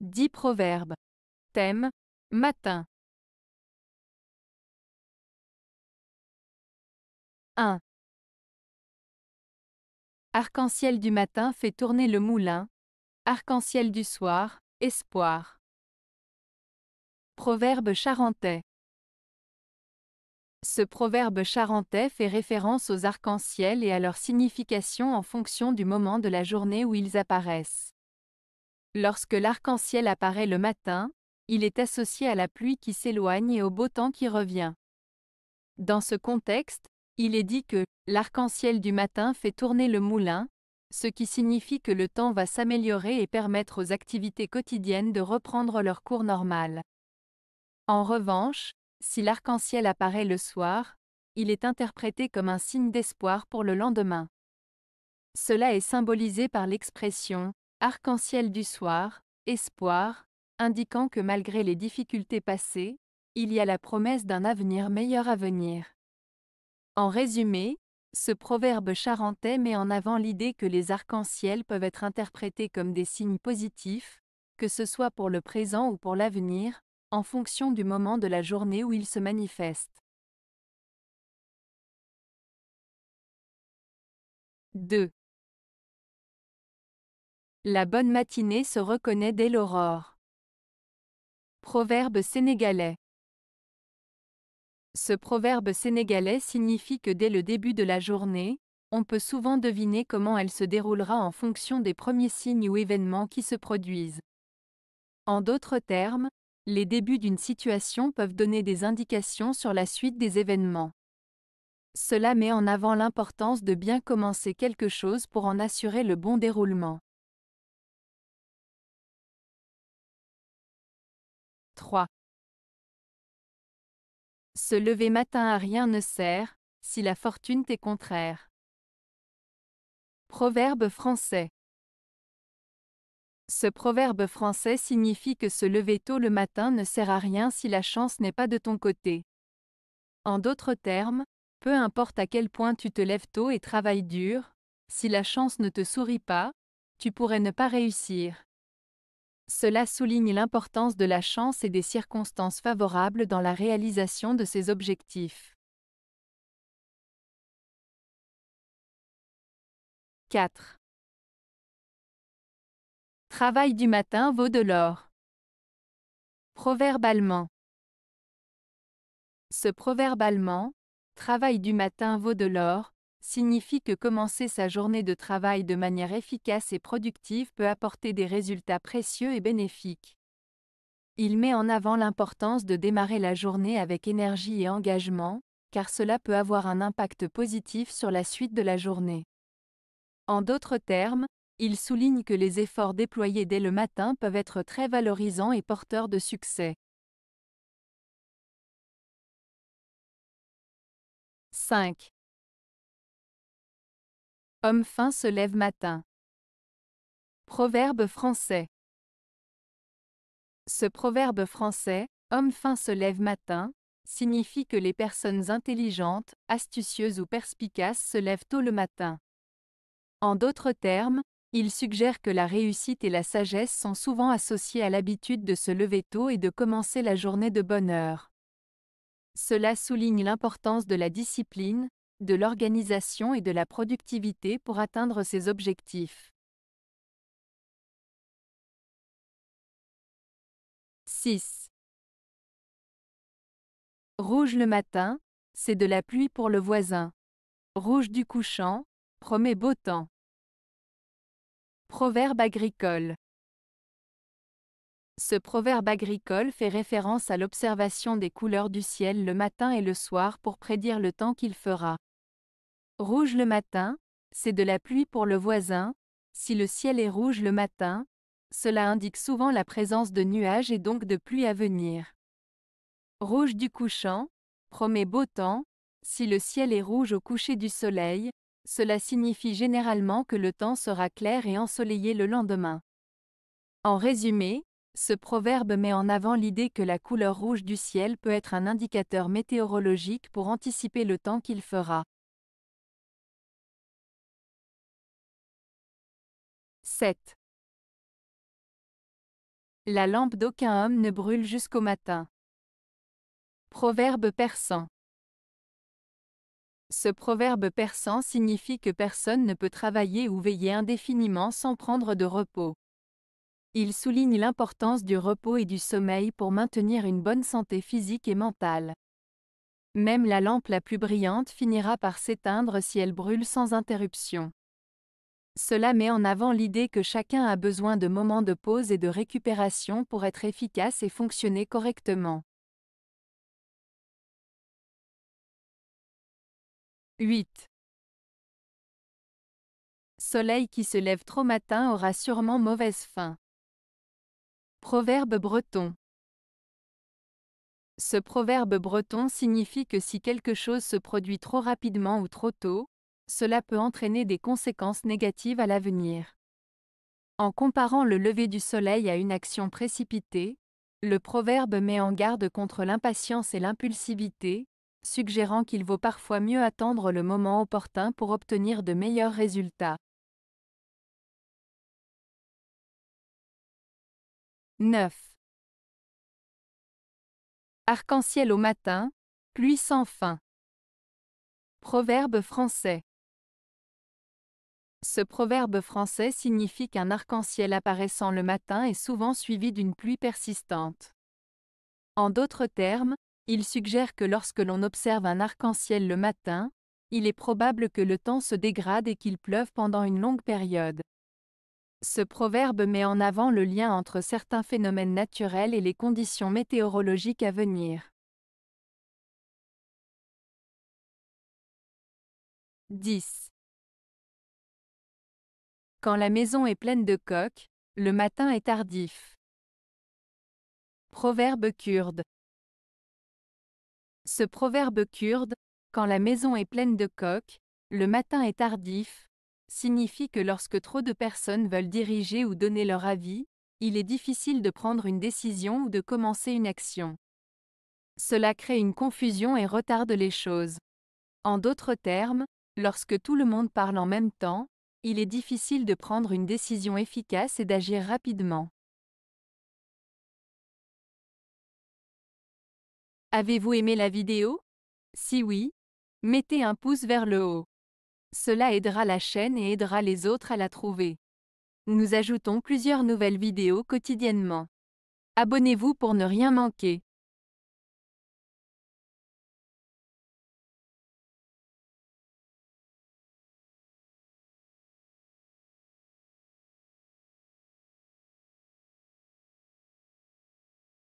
10 proverbes. Thème Matin. 1. Arc-en-ciel du matin fait tourner le moulin. Arc-en-ciel du soir, espoir. Proverbe charentais. Ce proverbe charentais fait référence aux arcs-en-ciel et à leur signification en fonction du moment de la journée où ils apparaissent. Lorsque l'arc-en-ciel apparaît le matin, il est associé à la pluie qui s'éloigne et au beau temps qui revient. Dans ce contexte, il est dit que l'arc-en-ciel du matin fait tourner le moulin, ce qui signifie que le temps va s'améliorer et permettre aux activités quotidiennes de reprendre leur cours normal. En revanche, si l'arc-en-ciel apparaît le soir, il est interprété comme un signe d'espoir pour le lendemain. Cela est symbolisé par l'expression Arc-en-ciel du soir, espoir, indiquant que malgré les difficultés passées, il y a la promesse d'un avenir meilleur à venir. En résumé, ce proverbe charentais met en avant l'idée que les arcs-en-ciel peuvent être interprétés comme des signes positifs, que ce soit pour le présent ou pour l'avenir, en fonction du moment de la journée où ils se manifestent. 2. La bonne matinée se reconnaît dès l'aurore. Proverbe sénégalais. Ce proverbe sénégalais signifie que dès le début de la journée, on peut souvent deviner comment elle se déroulera en fonction des premiers signes ou événements qui se produisent. En d'autres termes, les débuts d'une situation peuvent donner des indications sur la suite des événements. Cela met en avant l'importance de bien commencer quelque chose pour en assurer le bon déroulement. 3. Se lever matin à rien ne sert, si la fortune t'est contraire. Proverbe français. Ce proverbe français signifie que se lever tôt le matin ne sert à rien si la chance n'est pas de ton côté. En d'autres termes, peu importe à quel point tu te lèves tôt et travailles dur, si la chance ne te sourit pas, tu pourrais ne pas réussir. Cela souligne l'importance de la chance et des circonstances favorables dans la réalisation de ses objectifs. 4. Travail du matin vaut de l'or. Proverbe allemand. Ce proverbe allemand, travail du matin vaut de l'or, signifie que commencer sa journée de travail de manière efficace et productive peut apporter des résultats précieux et bénéfiques. Il met en avant l'importance de démarrer la journée avec énergie et engagement, car cela peut avoir un impact positif sur la suite de la journée. En d'autres termes, il souligne que les efforts déployés dès le matin peuvent être très valorisants et porteurs de succès. 5. Homme fin se lève matin. Proverbe français. Ce proverbe français, Homme fin se lève matin, signifie que les personnes intelligentes, astucieuses ou perspicaces se lèvent tôt le matin. En d'autres termes, il suggère que la réussite et la sagesse sont souvent associées à l'habitude de se lever tôt et de commencer la journée de bonne heure. Cela souligne l'importance de la discipline, de l'organisation et de la productivité pour atteindre ses objectifs. 6. Rouge le matin, c'est de la pluie pour le voisin. Rouge du couchant, promet beau temps. Proverbe agricole. Ce proverbe agricole fait référence à l'observation des couleurs du ciel le matin et le soir pour prédire le temps qu'il fera. Rouge le matin, c'est de la pluie pour le voisin, si le ciel est rouge le matin, cela indique souvent la présence de nuages et donc de pluie à venir. Rouge du couchant, promet beau temps, si le ciel est rouge au coucher du soleil, cela signifie généralement que le temps sera clair et ensoleillé le lendemain. En résumé, ce proverbe met en avant l'idée que la couleur rouge du ciel peut être un indicateur météorologique pour anticiper le temps qu'il fera. 7. La lampe d'aucun homme ne brûle jusqu'au matin. Proverbe persan. Ce proverbe persan signifie que personne ne peut travailler ou veiller indéfiniment sans prendre de repos. Il souligne l'importance du repos et du sommeil pour maintenir une bonne santé physique et mentale. Même la lampe la plus brillante finira par s'éteindre si elle brûle sans interruption. Cela met en avant l'idée que chacun a besoin de moments de pause et de récupération pour être efficace et fonctionner correctement. 8. Soleil qui se lève trop matin aura sûrement mauvaise fin. Proverbe breton. Ce proverbe breton signifie que si quelque chose se produit trop rapidement ou trop tôt, cela peut entraîner des conséquences négatives à l'avenir. En comparant le lever du soleil à une action précipitée, le proverbe met en garde contre l'impatience et l'impulsivité, suggérant qu'il vaut parfois mieux attendre le moment opportun pour obtenir de meilleurs résultats. 9. Arc-en-ciel au matin, pluie sans fin. Proverbe français. Ce proverbe français signifie qu'un arc-en-ciel apparaissant le matin est souvent suivi d'une pluie persistante. En d'autres termes, il suggère que lorsque l'on observe un arc-en-ciel le matin, il est probable que le temps se dégrade et qu'il pleuve pendant une longue période. Ce proverbe met en avant le lien entre certains phénomènes naturels et les conditions météorologiques à venir. 10. Quand la maison est pleine de coqs, le matin est tardif. Proverbe kurde. Ce proverbe kurde, quand la maison est pleine de coqs, le matin est tardif, signifie que lorsque trop de personnes veulent diriger ou donner leur avis, il est difficile de prendre une décision ou de commencer une action. Cela crée une confusion et retarde les choses. En d'autres termes, lorsque tout le monde parle en même temps, il est difficile de prendre une décision efficace et d'agir rapidement. Avez-vous aimé la vidéo Si oui, mettez un pouce vers le haut. Cela aidera la chaîne et aidera les autres à la trouver. Nous ajoutons plusieurs nouvelles vidéos quotidiennement. Abonnez-vous pour ne rien manquer.